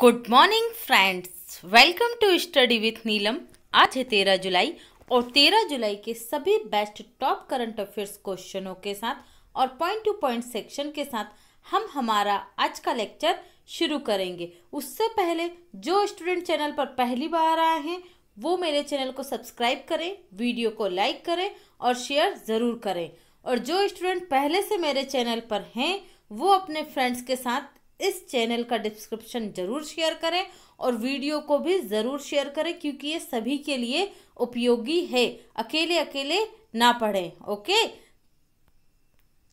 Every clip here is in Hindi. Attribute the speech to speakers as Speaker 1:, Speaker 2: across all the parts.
Speaker 1: good morning friends welcome to study with Neelam आज है तेरह जुलाई और तेरह जुलाई के सभी बेस्ट टॉप करंट अफेयर्स क्वेश्चनों के साथ और पॉइंट टू पॉइंट सेक्शन के साथ हम हमारा आज का लेक्चर शुरू करेंगे उससे पहले जो स्टूडेंट चैनल पर पहली बार आए हैं वो मेरे चैनल को सब्सक्राइब करें वीडियो को लाइक करें और शेयर ज़रूर करें और जो स्टूडेंट पहले से मेरे चैनल पर हैं वो अपने फ्रेंड्स के साथ इस चैनल का डिस्क्रिप्शन ज़रूर शेयर करें और वीडियो को भी ज़रूर शेयर करें क्योंकि ये सभी के लिए उपयोगी है अकेले अकेले ना पढ़ें ओके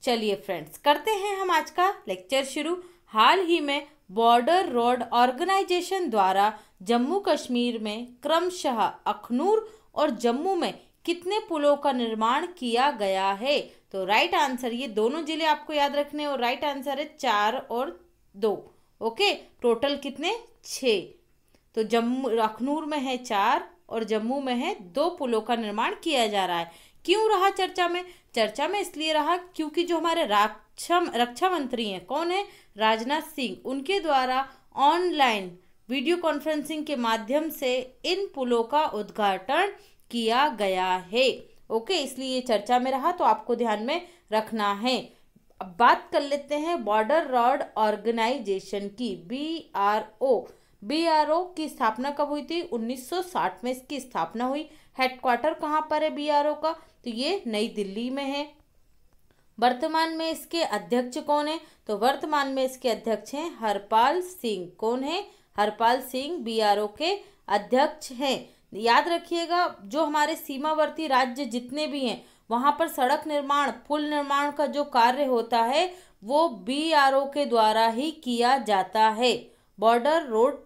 Speaker 1: चलिए फ्रेंड्स करते हैं हम आज का लेक्चर शुरू हाल ही में बॉर्डर रोड ऑर्गेनाइजेशन द्वारा जम्मू कश्मीर में क्रमशः अखनूर और जम्मू में कितने पुलों का निर्माण किया गया है तो राइट आंसर ये दोनों जिले आपको याद रखने और राइट आंसर है चार और दो ओके टोटल कितने छः तो जम्मू अखनूर में है चार और जम्मू में है दो पुलों का निर्माण किया जा रहा है क्यों रहा चर्चा में चर्चा में इसलिए रहा क्योंकि जो हमारे रक्षा रक्षा मंत्री हैं कौन है राजनाथ सिंह उनके द्वारा ऑनलाइन वीडियो कॉन्फ्रेंसिंग के माध्यम से इन पुलों का उद्घाटन किया गया है ओके इसलिए ये चर्चा में रहा तो आपको ध्यान में रखना है अब बात कर लेते हैं बॉर्डर रॉड ऑर्गेनाइजेशन की B R O B R O की स्थापना कब हुई थी 1960 में इसकी स्थापना हुई हेडक्वार्टर कहाँ पर है बी आर ओ का तो ये नई दिल्ली में है वर्तमान में इसके अध्यक्ष कौन है तो वर्तमान में इसके अध्यक्ष हैं हरपाल सिंह कौन है हरपाल सिंह बीआरओ के अध्यक्ष हैं याद रखिएगा जो हमारे सीमावर्ती राज्य जितने भी हैं वहाँ पर सड़क निर्माण पुल निर्माण का जो कार्य होता है वो बी के द्वारा ही किया जाता है border road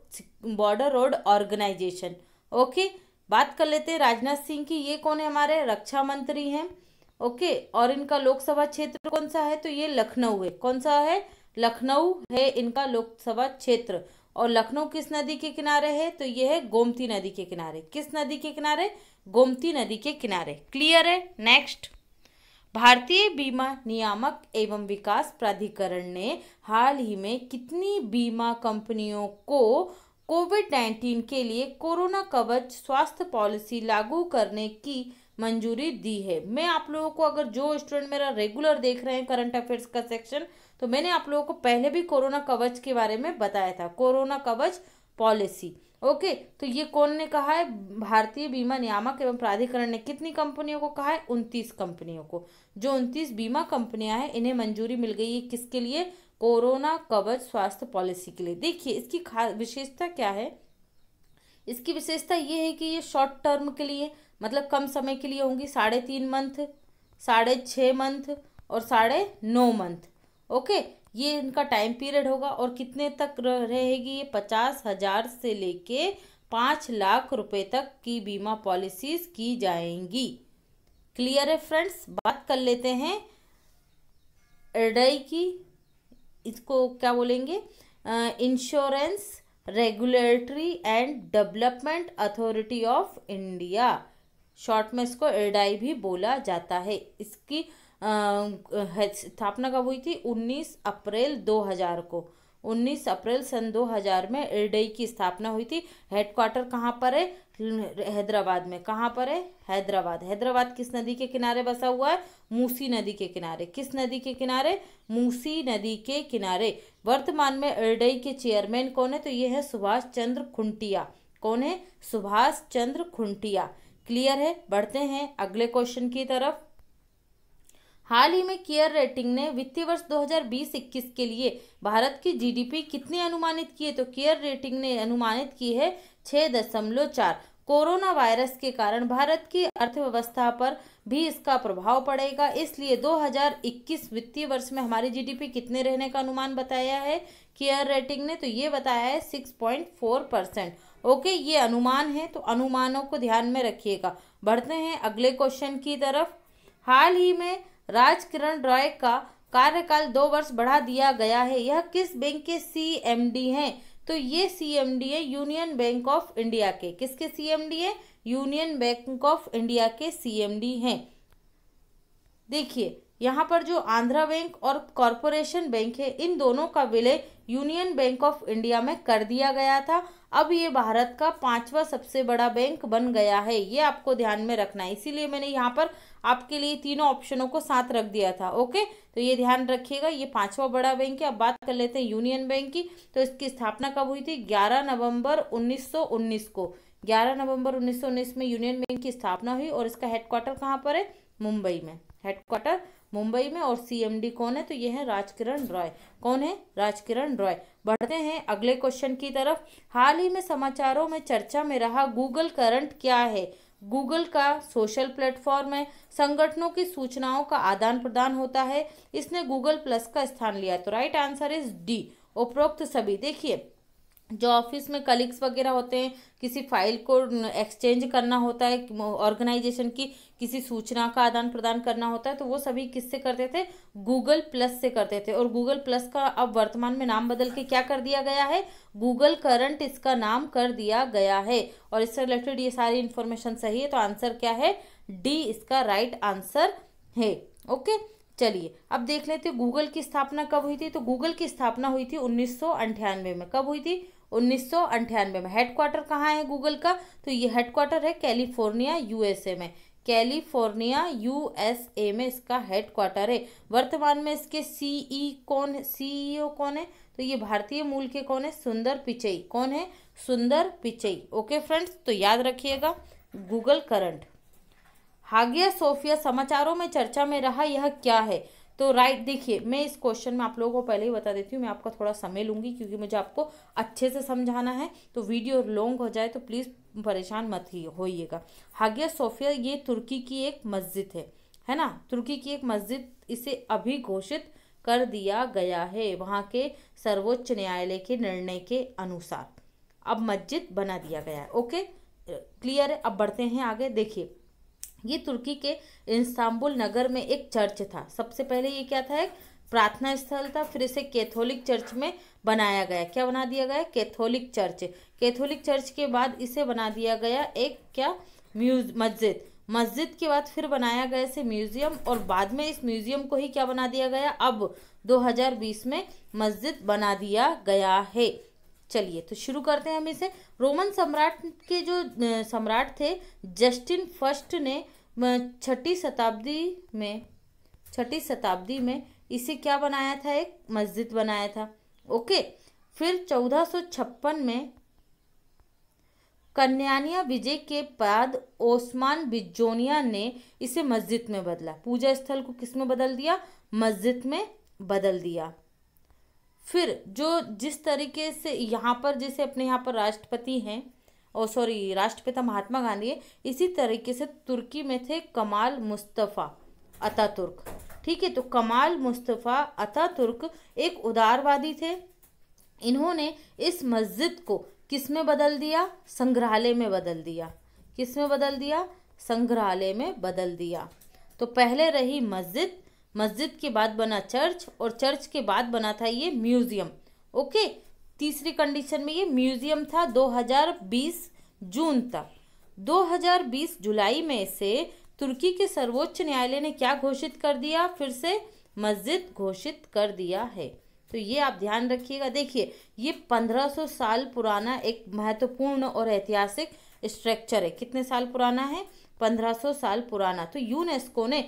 Speaker 1: border road organization okay बात कर लेते हैं राजनाथ सिंह की ये कौन है हमारे रक्षा मंत्री हैं ओके और इनका लोकसभा क्षेत्र कौन सा है तो ये लखनऊ है कौन सा है लखनऊ है इनका लोकसभा क्षेत्र और लखनऊ किस नदी के किनारे है तो ये है गोमती नदी के किनारे किस नदी के किनारे गोमती नदी के किनारे क्लियर है नेक्स्ट भारतीय बीमा नियामक एवं विकास प्राधिकरण ने हाल ही में कितनी बीमा कंपनियों को कोविड नाइन्टीन के लिए कोरोना कवच स्वास्थ्य पॉलिसी लागू करने की मंजूरी दी है मैं आप लोगों को अगर जो स्टूडेंट मेरा रेगुलर देख रहे हैं करंट अफेयर्स का सेक्शन तो मैंने आप लोगों को पहले भी कोरोना कवच के बारे में बताया था कोरोना कवच पॉलिसी ओके तो ये कौन ने कहा है भारतीय बीमा नियामक एवं प्राधिकरण ने कितनी कंपनियों को कहा है उनतीस कंपनियों को जो उनतीस बीमा कंपनियां हैं इन्हें मंजूरी मिल गई है किसके लिए कोरोना कवच स्वास्थ्य पॉलिसी के लिए देखिए इसकी खास विशेषता क्या है इसकी विशेषता ये है कि ये शॉर्ट टर्म के लिए मतलब कम समय के लिए होंगी साढ़े तीन मंथ साढ़े छः मंथ और साढ़े नौ मंथ ओके ये इनका टाइम पीरियड होगा और कितने तक रहेगी ये पचास हज़ार से लेके पाँच लाख रुपए तक की बीमा पॉलिसीज़ की जाएंगी क्लियर है फ्रेंड्स बात कर लेते हैं एडई की इसको क्या बोलेंगे insurance regulatory and development authority of India short में इसको एडाई भी बोला जाता है इसकी स्थापना कब हुई थी 19 अप्रैल 2000 को 19 अप्रैल सन 2000 में एडई की स्थापना हुई थी हेडक्वार्टर कहाँ पर है हैदराबाद में कहाँ पर है हैदराबाद हैदराबाद किस नदी के किनारे बसा हुआ है मूसी नदी के किनारे किस नदी के किनारे मूसी नदी के किनारे वर्तमान में एडई के चेयरमैन कौन है तो ये है सुभाष चंद्र खुंटिया कौन है सुभाष चंद्र खुंटिया क्लियर है बढ़ते हैं अगले क्वेश्चन की तरफ हाल ही में केयर रेटिंग ने वित्तीय वर्ष 2020-21 के लिए भारत की जीडीपी कितनी अनुमानित की है तो केयर रेटिंग ने अनुमानित की है छः दशमलव चार कोरोना वायरस के कारण भारत की अर्थव्यवस्था पर भी इसका प्रभाव पड़ेगा इसलिए 2021 वित्तीय वर्ष में हमारी जीडीपी कितने रहने का अनुमान बताया है केयर रेटिंग ने तो ये बताया है 6.4 परसेंट ओके ये अनुमान है तो अनुमानों को ध्यान में रखिएगा बढ़ते हैं अगले क्वेश्चन की तरफ हाल ही में राजकिरण रॉय का कार्यकाल दो वर्ष बढ़ा दिया गया है यह किस बैंक के सीएमडी हैं तो ये सीएमडी है यूनियन बैंक ऑफ इंडिया के किसके सीएमडी है यूनियन बैंक ऑफ इंडिया के सीएमडी हैं देखिए यहाँ पर जो आंध्रा बैंक और कॉरपोरेशन बैंक है इन दोनों का विलय यूनियन बैंक ऑफ इंडिया में कर दिया गया था अब ये भारत का पांचवा सबसे बड़ा बैंक बन गया है ये आपको ध्यान में रखना है इसीलिए मैंने यहाँ पर आपके लिए तीनों ऑप्शनों को साथ रख दिया था ओके तो ये ध्यान रखिएगा ये पांचवा बड़ा बैंक है अब बात कर लेते हैं यूनियन बैंक की तो इसकी स्थापना कब हुई थी ग्यारह नवम्बर उन्नीस को ग्यारह नवम्बर उन्नीस में यूनियन बैंक की स्थापना हुई और इसका हेडक्वार्टर कहाँ पर है मुंबई में हेडक्वार्टर मुंबई में और सीएमडी कौन है तो ये है राजकिरण रॉय कौन है राजकिरण रॉय बढ़ते हैं अगले क्वेश्चन की तरफ हाल ही में समाचारों में चर्चा में रहा गूगल करंट क्या है गूगल का सोशल प्लेटफॉर्म है संगठनों की सूचनाओं का आदान प्रदान होता है इसने गूगल प्लस का स्थान लिया तो राइट आंसर इज डी उपरोक्त सभी देखिए जो ऑफिस में कलीग्स वगैरह होते हैं किसी फाइल को एक्सचेंज करना होता है ऑर्गेनाइजेशन की किसी सूचना का आदान प्रदान करना होता है तो वो सभी किससे करते थे गूगल प्लस से करते थे और गूगल प्लस का अब वर्तमान में नाम बदल के क्या कर दिया गया है गूगल करंट इसका नाम कर दिया गया है और इससे रिलेटेड ये सारी इन्फॉर्मेशन सही है तो आंसर क्या है डी इसका राइट आंसर है ओके चलिए अब देख लेते गूगल की स्थापना कब हुई थी तो गूगल की स्थापना हुई थी उन्नीस में कब हुई थी उन्नीस में हेडक्वार्टर कहाँ है गूगल का तो ये हेडक्वार्टर है कैलिफोर्निया यूएसए में कैलिफोर्निया यूएसए में इसका हेडक्वार्टर है वर्तमान में इसके सीई e कौन सीईओ e कौन है तो ये भारतीय मूल के कौन है सुंदर पिचई कौन है सुंदर पिचई ओके फ्रेंड्स तो याद रखिएगा गूगल करंट हागिया सोफिया समाचारों में चर्चा में रहा यह क्या है तो राइट देखिए मैं इस क्वेश्चन में आप लोगों को पहले ही बता देती हूँ मैं आपका थोड़ा समय लूँगी क्योंकि मुझे आपको अच्छे से समझाना है तो वीडियो लॉन्ग हो जाए तो प्लीज़ परेशान मत ही होइएगा हागिया सोफिया ये तुर्की की एक मस्जिद है है ना तुर्की की एक मस्जिद इसे अभी घोषित कर दिया गया है वहाँ के सर्वोच्च न्यायालय के निर्णय के अनुसार अब मस्जिद बना दिया गया है ओके क्लियर है अब बढ़ते हैं आगे देखिए ये तुर्की के इंस्तांबुल नगर में एक चर्च था सबसे पहले ये क्या था एक प्रार्थना स्थल था फिर इसे कैथोलिक चर्च में बनाया गया क्या बना दिया गया कैथोलिक चर्च कैथोलिक चर्च के बाद इसे बना दिया गया एक क्या म्यूज मस्जिद मस्जिद के बाद फिर बनाया गया इसे म्यूजियम और बाद में इस म्यूजियम को ही क्या बना दिया गया अब 2020 में मस्जिद बना दिया गया है चलिए तो शुरू करते हैं हम इसे रोमन सम्राट के जो सम्राट थे जस्टिन फर्स्ट ने छठी शताब्दी में छठी शताब्दी में इसे क्या बनाया था एक मस्जिद बनाया था ओके फिर चौदह में कन्यानिया विजय के बाद ओस्मान बिजोनिया ने इसे मस्जिद में बदला पूजा स्थल को किस में बदल दिया मस्जिद में बदल दिया फिर जो जिस तरीके से यहाँ पर जैसे अपने यहाँ पर राष्ट्रपति हैं और सॉरी राष्ट्रपिता महात्मा गांधी है इसी तरीके से तुर्की में थे कमाल मुस्तफ़ा अतातुर्क ठीक है तो कमाल मुस्तफ़ा अतातुर्क एक उदारवादी थे इन्होंने इस मस्जिद को किस में बदल दिया संग्रहालय में बदल दिया किस में बदल दिया संग्रहालय में बदल दिया तो पहले रही मस्जिद मस्जिद के बाद बना चर्च और चर्च के बाद बना था ये म्यूज़ियम ओके तीसरी कंडीशन में ये म्यूजियम था 2020 जून तक 2020 जुलाई में से तुर्की के सर्वोच्च न्यायालय ने क्या घोषित कर दिया फिर से मस्जिद घोषित कर दिया है तो ये आप ध्यान रखिएगा देखिए ये 1500 साल पुराना एक महत्वपूर्ण और ऐतिहासिक स्ट्रक्चर है कितने साल पुराना है 1500 साल पुराना तो यूनेस्को ने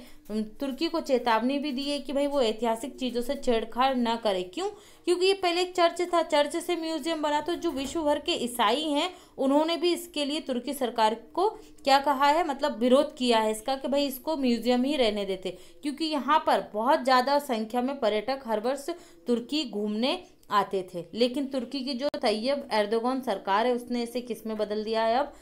Speaker 1: तुर्की को चेतावनी भी दी है कि भाई वो ऐतिहासिक चीज़ों से छेड़छाड़ ना करे क्यों क्योंकि ये पहले एक चर्च था चर्च से म्यूजियम बना तो जो विश्व भर के ईसाई हैं उन्होंने भी इसके लिए तुर्की सरकार को क्या कहा है मतलब विरोध किया है इसका कि भाई इसको म्यूजियम ही रहने देते क्योंकि यहाँ पर बहुत ज़्यादा संख्या में पर्यटक हर वर्ष तुर्की घूमने आते थे लेकिन तुर्की की जो तैयब एर्दोगन सरकार है उसने इसे किस में बदल दिया है अब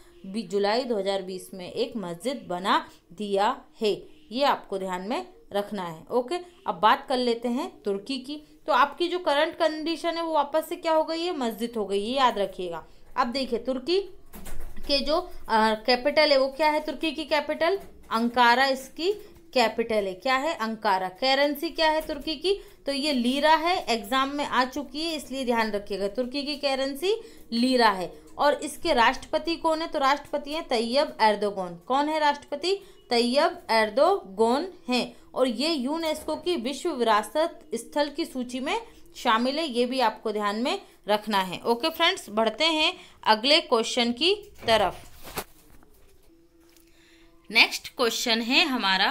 Speaker 1: जुलाई 2020 में एक मस्जिद बना दिया है ये आपको ध्यान में रखना है ओके अब बात कर लेते हैं तुर्की की तो आपकी जो करंट कंडीशन है वो वापस से क्या हो गई है मस्जिद हो गई ये याद रखिएगा अब देखिए तुर्की के जो कैपिटल है वो क्या है तुर्की की कैपिटल अंकारा इसकी कैपिटल है क्या है अंकारा करेंसी क्या है तुर्की की तो ये लीरा है एग्जाम में आ चुकी है इसलिए ध्यान रखिएगा तुर्की की करेंसी लीरा है और इसके राष्ट्रपति कौन है तो राष्ट्रपति हैं तैयब एर्दोगन कौन है राष्ट्रपति तैयब एर्दोगन हैं और ये यूनेस्को की विश्व विरासत स्थल की सूची में शामिल है ये भी आपको ध्यान में रखना है ओके फ्रेंड्स बढ़ते हैं अगले क्वेश्चन की तरफ नेक्स्ट क्वेश्चन है हमारा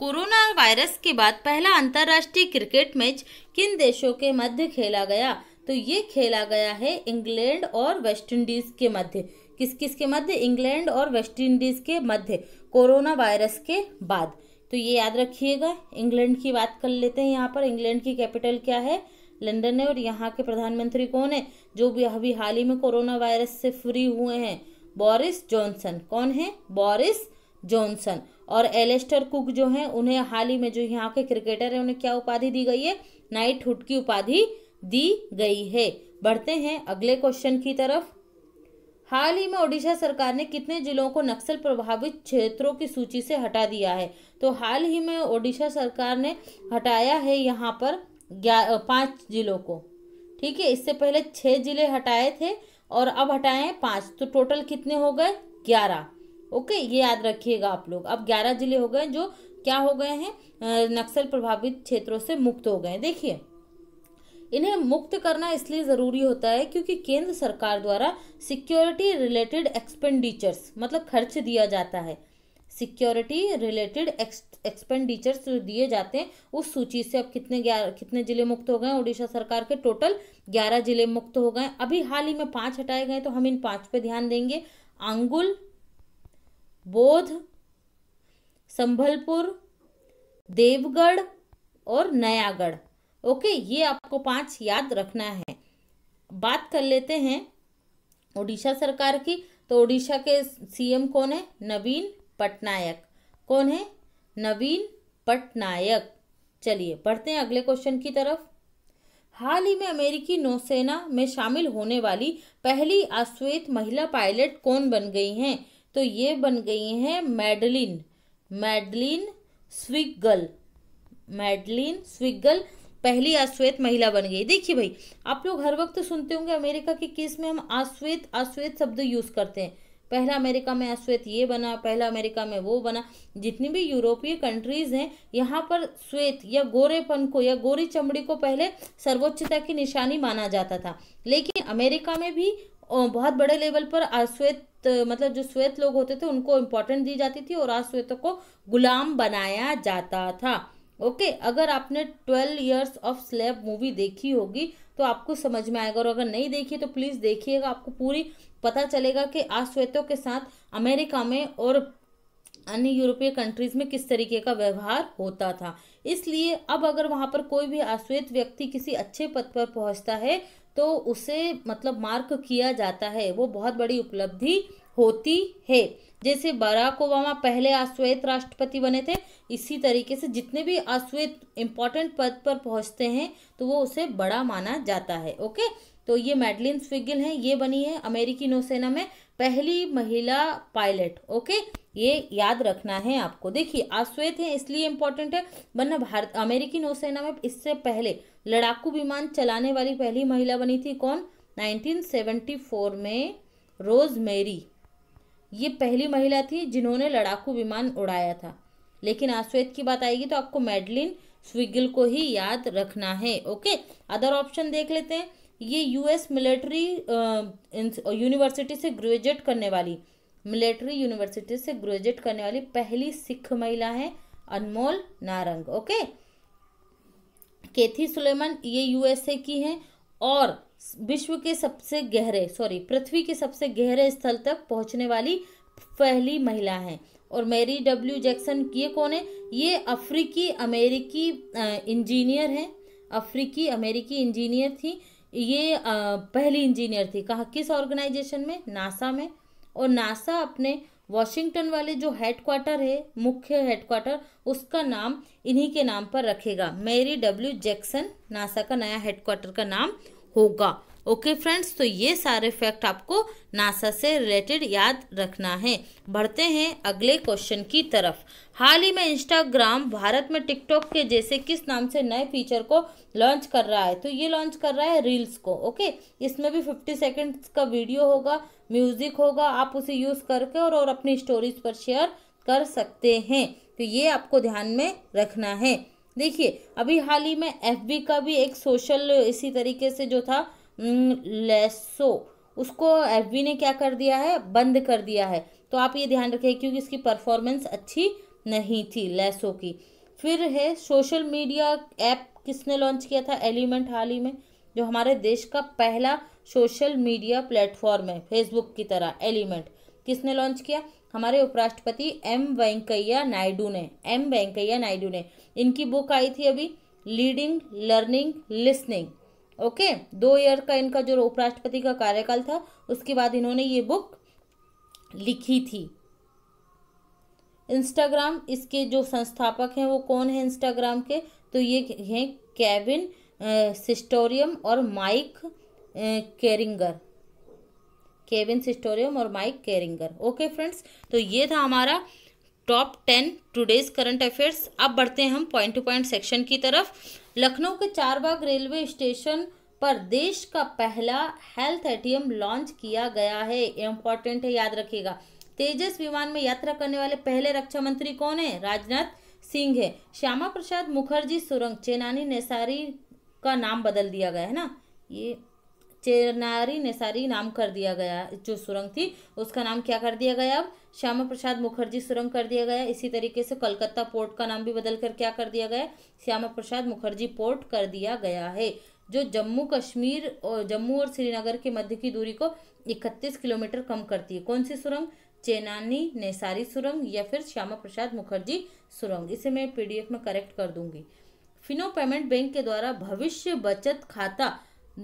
Speaker 1: कोरोना वायरस के बाद पहला अंतर्राष्ट्रीय क्रिकेट मैच किन देशों के मध्य खेला गया तो ये खेला गया है इंग्लैंड और वेस्टइंडीज के मध्य किस किस के मध्य इंग्लैंड और वेस्टइंडीज के मध्य कोरोना वायरस के बाद तो ये याद रखिएगा इंग्लैंड की बात कर लेते हैं यहाँ पर इंग्लैंड की कैपिटल क्या है लंदन है और यहाँ के प्रधानमंत्री कौन है जो भी अभी हाल ही में कोरोना वायरस से फ्री हुए हैं बोरिस जॉनसन कौन है बोरिस जॉनसन और एलेस्टर कुक जो हैं उन्हें हाल ही में जो यहाँ के क्रिकेटर हैं उन्हें क्या उपाधि दी गई है नाइट हुड की उपाधि दी गई है बढ़ते हैं अगले क्वेश्चन की तरफ हाल ही में ओडिशा सरकार ने कितने जिलों को नक्सल प्रभावित क्षेत्रों की सूची से हटा दिया है तो हाल ही में ओडिशा सरकार ने हटाया है यहाँ पर पाँच जिलों को ठीक है इससे पहले छः जिले हटाए थे और अब हटाए हैं पाँच तो टोटल कितने हो गए ग्यारह ओके ये याद रखिएगा आप लोग अब ग्यारह जिले हो गए जो क्या हो गए हैं नक्सल प्रभावित क्षेत्रों से मुक्त हो गए देखिए इन्हें मुक्त करना इसलिए ज़रूरी होता है क्योंकि केंद्र सरकार द्वारा सिक्योरिटी रिलेटेड एक्सपेंडिचर्स मतलब खर्च दिया जाता है सिक्योरिटी रिलेटेड एक्सपेंडिचर्स जो दिए जाते हैं उस सूची से अब कितने कितने जिले मुक्त हो गए उड़ीसा सरकार के टोटल ग्यारह जिले मुक्त हो गए अभी हाल ही में पाँच हटाए गए तो हम इन पाँच पे ध्यान देंगे आंगुल बोध संभलपुर देवगढ़ और नयागढ़ ओके ये आपको पांच याद रखना है बात कर लेते हैं ओडिशा सरकार की तो ओडिशा के सीएम कौन है नवीन पटनायक कौन है नवीन पटनायक चलिए पढ़ते हैं अगले क्वेश्चन की तरफ हाल ही में अमेरिकी नौसेना में शामिल होने वाली पहली अश्वेत महिला पायलट कौन बन गई हैं तो ये बन गई हैं Madeline Madeline Swegle Madeline Swegle पहली अश्वेत महिला बन गई देखिए भाई आप लोग हर वक्त सुनते होंगे अमेरिका के केस में हम अश्वेत अश्वेत शब्द यूज़ करते हैं पहला अमेरिका में अश्वेत ये बना पहला अमेरिका में वो बना जितनी भी यूरोपीय कंट्रीज़ हैं यहाँ पर श्वेत या गोरेपन को या गोरी चमड़ी को पहले सर्वोच्चता की निशानी माना जाता था लेकिन अमेरिका में भी बहुत बड़े लेवल पर अश्वेत मतलब जो श्वेत लोग होते थे उनको इम्पोर्टेंट दी जाती थी और अश्वेतों को गुलाम बनाया जाता था ओके okay, अगर आपने twelve years of slave movie देखी होगी तो आपको समझ में आएगा और अगर नहीं देखी तो प्लीज़ देखिएगा आपको पूरी पता चलेगा कि आश्वेतों के साथ अमेरिका में और अन्य यूरोपीय कंट्रीज़ में किस तरीके का व्यवहार होता था इसलिए अब अगर वहाँ पर कोई भी आश्वेत व्यक्ति किसी अच्छे पद पर पहुँचता है तो उसे मतलब मार्क किया जाता है वो बहुत बड़ी उपलब्धि होती है जैसे बराक ओबामा पहले अश्वेत राष्ट्रपति बने थे इसी तरीके से जितने भी अश्वेत इम्पॉर्टेंट पद पर पहुंचते हैं तो वो उसे बड़ा माना जाता है ओके तो ये मेडलिन स्विगिल हैं ये बनी है अमेरिकी नौसेना में पहली महिला पायलट ओके ये याद रखना है आपको देखिए आश्वेत है इसलिए इंपॉर्टेंट है वरना भारत अमेरिकी नौसेना में इससे पहले लड़ाकू विमान चलाने वाली पहली महिला बनी थी कौन 1974 में रोज मेरी ये पहली महिला थी जिन्होंने लड़ाकू विमान उड़ाया था लेकिन आश्वेत की बात आएगी तो आपको मेडलिन स्विगल को ही याद रखना है ओके अदर ऑप्शन देख लेते हैं ये यूएस मिलिट्री यूनिवर्सिटी से ग्रेजुएट करने वाली मिलिट्री यूनिवर्सिटी से ग्रेजुएट करने वाली पहली सिख महिला है अनमोल नारंग ओके केथी सुलेमान ये यूएसए की हैं और विश्व के सबसे गहरे सॉरी पृथ्वी के सबसे गहरे स्थल तक पहुंचने वाली पहली महिला हैं और मैरी डब्ल्यू जैक्सन ये कौन है ये अफ्रीकी अमेरिकी इंजीनियर हैं अफ्रीकी अमेरिकी इंजीनियर थी ये आ, पहली इंजीनियर थी कहा किस ऑर्गेनाइजेशन में नासा में और नासा अपने वॉशिंगटन वाले जो हेडक्वार्टर है मुख्य हेडक्वार्टर उसका नाम इन्हीं के नाम पर रखेगा मेरी डब्ल्यू जैक्सन नासा का नया हेडक्वार्टर का नाम होगा ओके फ्रेंड्स तो ये सारे फैक्ट आपको नासा से रिलेटेड याद रखना है बढ़ते हैं अगले क्वेश्चन की तरफ हाल ही में इंस्टाग्राम भारत में टिकटॉक के जैसे किस नाम से नए फीचर को लॉन्च कर रहा है तो ये लॉन्च कर रहा है रील्स को ओके इसमें भी फिफ्टी सेकेंड्स का वीडियो होगा म्यूज़िक होगा आप उसे यूज़ करके और, और अपनी स्टोरीज पर शेयर कर सकते हैं तो ये आपको ध्यान में रखना है देखिए अभी हाल ही में एफ का भी एक सोशल इसी तरीके से जो था लेसो उसको एफ ने क्या कर दिया है बंद कर दिया है तो आप ये ध्यान रखें क्योंकि इसकी परफॉर्मेंस अच्छी नहीं थी लेसो की फिर है सोशल मीडिया ऐप किसने लॉन्च किया था एलिमेंट हाल ही में जो हमारे देश का पहला सोशल मीडिया प्लेटफॉर्म है फेसबुक की तरह एलिमेंट किसने लॉन्च किया हमारे उपराष्ट्रपति एम वेंकैया नायडू ने एम वेंकैया नायडू ने इनकी बुक आई थी अभी लीडिंग लर्निंग लिसनिंग ओके दो ईयर का इनका जो उपराष्ट्रपति का कार्यकाल था उसके बाद इन्होंने ये बुक लिखी थी इंस्टाग्राम इसके जो संस्थापक हैं वो कौन है इंस्टाग्राम के तो ये हैं केविन सिस्टोरियम और माइक केरिंगर केविन सिस्टोरियम और माइक केरिंगर ओके फ्रेंड्स तो ये था हमारा top ten today's current affairs अब बढ़ते हैं हम पॉइंट टू पॉइंट सेक्शन की तरफ लखनऊ के चारबाग रेलवे स्टेशन पर देश का पहला हेल्थ एटीएम लॉन्च किया गया है इम्पोर्टेंट है याद रखिएगा तेजस विमान में यात्रा करने वाले पहले रक्षा मंत्री कौन है राजनाथ सिंह है श्यामा प्रसाद मुखर्जी सुरंग चेनानी नेसारी का नाम बदल दिया गया है ना ये चेनारी नेसारी नाम कर दिया गया जो सुरंग थी उसका नाम क्या कर दिया गया अब श्यामा प्रसाद मुखर्जी सुरंग कर दिया गया इसी तरीके से कलकत्ता पोर्ट का नाम भी बदल कर क्या कर दिया गया श्यामा प्रसाद मुखर्जी पोर्ट कर दिया गया है जो जम्मू कश्मीर और जम्मू और श्रीनगर के मध्य की दूरी को इकतीस किलोमीटर कम करती है कौन सी सुरंग चेनानी नेसारी सुरंग या फिर श्यामा प्रसाद मुखर्जी सुरंग इसे मैं पीडीएफ में करेक्ट कर दूंगी फिनो पेमेंट बैंक के द्वारा भविष्य बचत खाता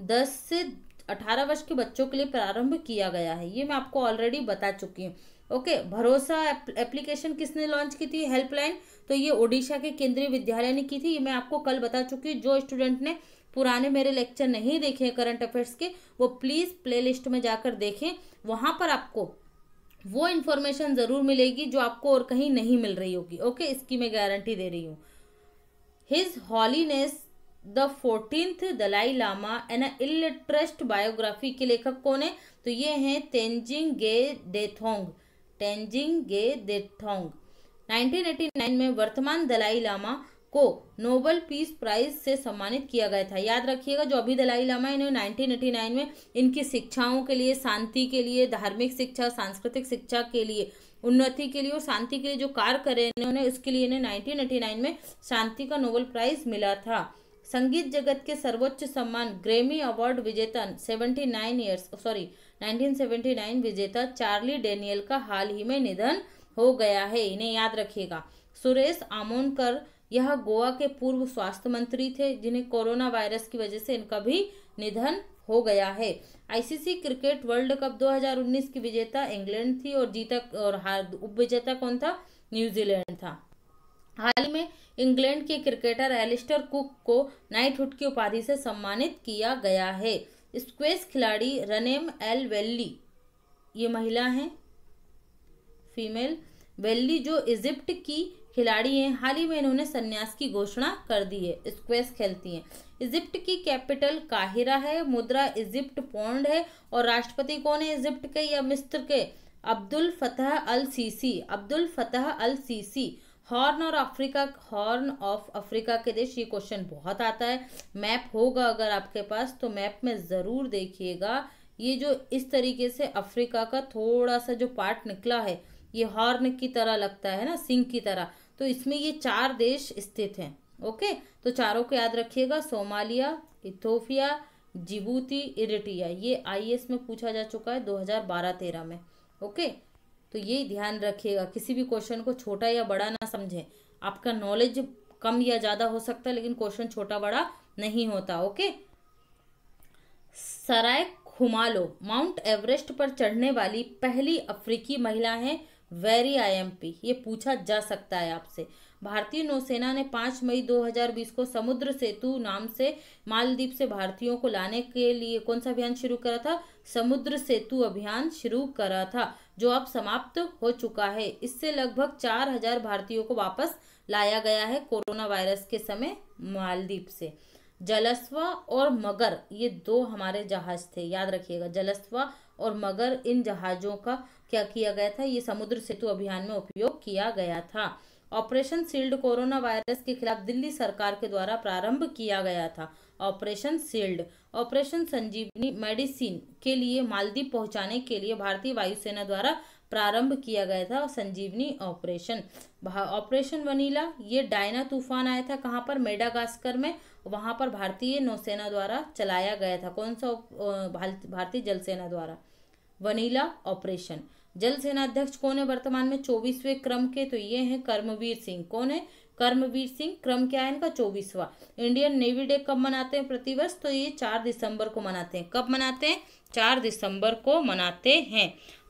Speaker 1: दस से अठारह वर्ष के बच्चों के लिए प्रारंभ किया गया है ये मैं आपको ऑलरेडी बता चुकी हूँ ओके भरोसा एप्लीकेशन किसने लॉन्च की थी हेल्पलाइन तो ये ओडिशा के केंद्रीय विद्यालय ने की थी ये मैं आपको कल बता चुकी हूँ जो स्टूडेंट ने पुराने मेरे लेक्चर नहीं देखे करंट अफेयर्स के वो प्लीज़ प्लेलिस्ट में जाकर देखें वहाँ पर आपको वो इन्फॉर्मेशन ज़रूर मिलेगी जो आपको और कहीं नहीं मिल रही होगी ओके इसकी मैं गारंटी दे रही हूँ his holiness the fourteenth Dalai Lama an illustrated biography के लेखक कौन है तो ये हैं तेंजिंग गे डेथोंग तेंजिंग गे डेथोंग 1989 में वर्तमान दलाई लामा को नोबल पीस प्राइज से सम्मानित किया गया था याद रखिएगा जो अभी दलाई लामा इन्हें 1989 में इनकी शिक्षाओं के लिए शांति के लिए धार्मिक शिक्षा सांस्कृतिक शिक्षा के लिए उन्नति के लिए और शांति के लिए जो कार्य करे इन्होंने उसके लिए इन्हें 1989 में शांति का नोबल प्राइज मिला था संगीत जगत के सर्वोच्च सम्मान ग्रेमी अवार्ड विजेता 79 ईयर्स सॉरी 1979 विजेता चार्ली डेनियल का हाल ही में निधन हो गया है इन्हें याद रखिएगा सुरेश आमोनकर यह गोवा के पूर्व स्वास्थ्य मंत्री थे जिन्हें कोरोना वायरस की वजह से इनका भी निधन हो गया है आईसीसी क्रिकेट वर्ल्ड कप 2019 की विजेता इंग्लैंड थी और जीता और हार उप विजेता कौन था न्यूजीलैंड था हाल ही में इंग्लैंड के क्रिकेटर एलिस्टर कुक को नाइटहुड की उपाधि से सम्मानित किया गया है स्क्वेस खिलाड़ी रनेम एल वेल्ली ये महिला हैं फीमेल वेल्ली जो इजिप्ट की खिलाड़ी हैं हाल ही में इन्होंने संन्यास की घोषणा कर दी है स्क्वेस खेलती हैं इजिप्ट की कैपिटल काहिरा है मुद्रा इजिप्ट पौंड है और राष्ट्रपति कौन है इजिप्ट के या मिस्र के Abdul Fattah al Sisi Abdel Fattah al Sisi horn और अफ्रीका हॉर्न ऑफ अफ्रीका के देश ये क्वेश्चन बहुत आता है मैप होगा अगर आपके पास तो मैप में ज़रूर देखिएगा ये जो इस तरीके से अफ्रीका का थोड़ा सा जो पार्ट निकला है ये हॉर्न की तरह लगता है ना सिंह की तरह तो इसमें ये चार देश स्थित हैं ओके तो चारों को याद रखिएगा सोमालिया इथोफिया जिबूती इरिटिया ये आई में पूछा जा चुका है दो हज़ार में ओके तो ये ध्यान रखिएगा किसी भी क्वेश्चन को छोटा या बड़ा ना समझें आपका नॉलेज कम या ज़्यादा हो सकता है लेकिन क्वेश्चन छोटा बड़ा नहीं होता okay Saray Khumalo Mount Everest पर चढ़ने वाली पहली अफ्रीकी महिला है वेरी आईएमपी ये पूछा जा सकता है आपसे भारतीय नौसेना ने 5 मई 2020 को समुद्र सेतु नाम से मालदीप से भारतीयों को लाने के लिए कौन सा अभियान शुरू करा था समुद्र सेतु अभियान शुरू करा था जो अब समाप्त हो चुका है इससे लगभग 4000 भारतीयों को वापस लाया गया है कोरोना वायरस के समय मालदीप से जलस्वा और मगर ये दो हमारे जहाज थे याद रखिएगा जलस्वा और मगर इन जहाज़ों का क्या किया गया था ये समुद्र सेतु अभियान में उपयोग किया गया था ऑपरेशन सील्ड कोरोना वायरस के खिलाफ दिल्ली सरकार के द्वारा प्रारंभ किया गया था operation sealed operation Sanjeevani medicine के लिए मालदीप पहुंचाने के लिए भारतीय वायुसेना द्वारा प्रारंभ किया गया था संजीवनी ऑपरेशन ऑपरेशन वनीला ये डायना तूफान आया था कहाँ पर मेडागास्कर में वहाँ पर भारतीय नौसेना द्वारा चलाया गया था कौन सा भारतीय जलसेना द्वारा वनीला ऑपरेशन जल सेनाध्यक्ष कौन है वर्तमान में चौबीसवें क्रम के तो ये हैं कर्मवीर सिंह कौन है कर्मवीर सिंह क्रम क्या है इनका चौबीसवा इंडियन नेवी डे कब मनाते हैं प्रतिवर्ष तो ये चार दिसंबर को मनाते हैं कब मनाते हैं चार दिसंबर को मनाते हैं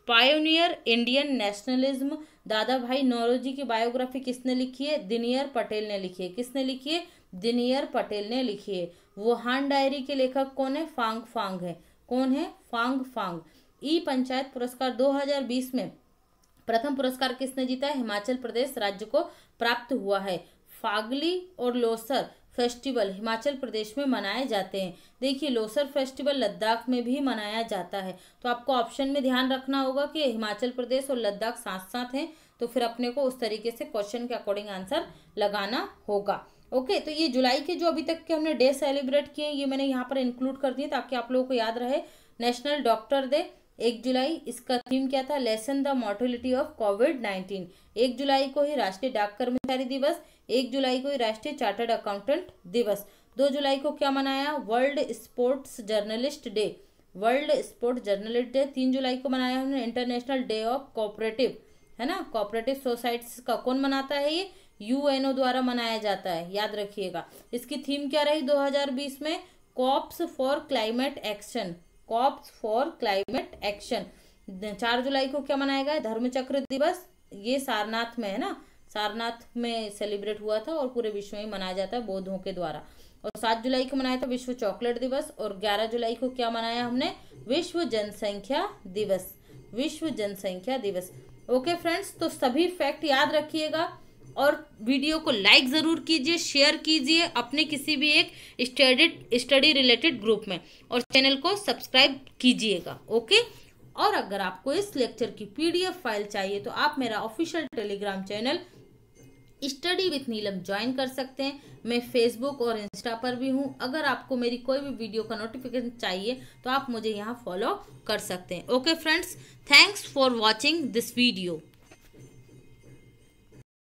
Speaker 1: पायोनियर इंडियन नेशनलिज्म दादा भाई नौरोजी की बायोग्राफी किसने लिखी है दिनियर पटेल ने लिखी है किसने लिखी है दिनियर पटेल ने लिखी है वुहान डायरी के लेखक कौन है फांग फांग है कौन है फांग फांग ई पंचायत पुरस्कार 2020 में प्रथम पुरस्कार किसने जीता है हिमाचल प्रदेश राज्य को प्राप्त हुआ है फागली और लोसर फेस्टिवल हिमाचल प्रदेश में मनाए जाते हैं देखिए लोसर फेस्टिवल लद्दाख में भी मनाया जाता है तो आपको ऑप्शन में ध्यान रखना होगा कि हिमाचल प्रदेश और लद्दाख साथ साथ हैं तो फिर अपने को उस तरीके से क्वेश्चन के अकॉर्डिंग आंसर लगाना होगा ओके तो ये जुलाई के जो अभी तक के हमने डे सेलिब्रेट किए हैं ये मैंने यहाँ पर इंक्लूड कर दिए ताकि आप लोगों को याद रहे नेशनल डॉक्टर डे एक जुलाई इसका थीम क्या था lesson the mortality of COVID nineteen एक जुलाई को ही राष्ट्रीय डाक कर्मचारी दिवस एक जुलाई को ही राष्ट्रीय चार्टर्ड अकाउंटेंट दिवस दो जुलाई को क्या मनाया world sports journalist day world sport journalist day तीन जुलाई को मनाया हमने इंटरनेशनल डे ऑफ कोऑपरेटिव है ना कोऑपरेटिव सोसाइटीज का कौन मनाता है ये यूएनओ द्वारा मनाया जाता है याद रखिएगा इसकी थीम क्या रही 2020 में cops for climate action cops for climate action चार जुलाई को क्या मनाया गया धर्मचक्र दिवस ये सारनाथ में है ना सारनाथ में सेलिब्रेट हुआ था और पूरे विश्व में मनाया जाता है बौद्धों के द्वारा और सात जुलाई को मनाया था विश्व चॉकलेट दिवस और ग्यारह जुलाई को क्या मनाया हमने विश्व जनसंख्या दिवस विश्व जनसंख्या दिवस ओके फ्रेंड्स तो सभी फैक्ट याद रखिएगा और वीडियो को लाइक ज़रूर कीजिए शेयर कीजिए अपने किसी भी एक स्टडी स्टडी रिलेटेड ग्रुप में और चैनल को सब्सक्राइब कीजिएगा ओके और अगर आपको इस लेक्चर की पीडीएफ फाइल चाहिए तो आप मेरा official Telegram channel study with Neelam join कर सकते हैं मैं फेसबुक और इंस्टा पर भी हूँ अगर आपको मेरी कोई भी वीडियो का नोटिफिकेशन चाहिए तो आप मुझे यहाँ फॉलो कर सकते हैं okay friends thanks for watching this video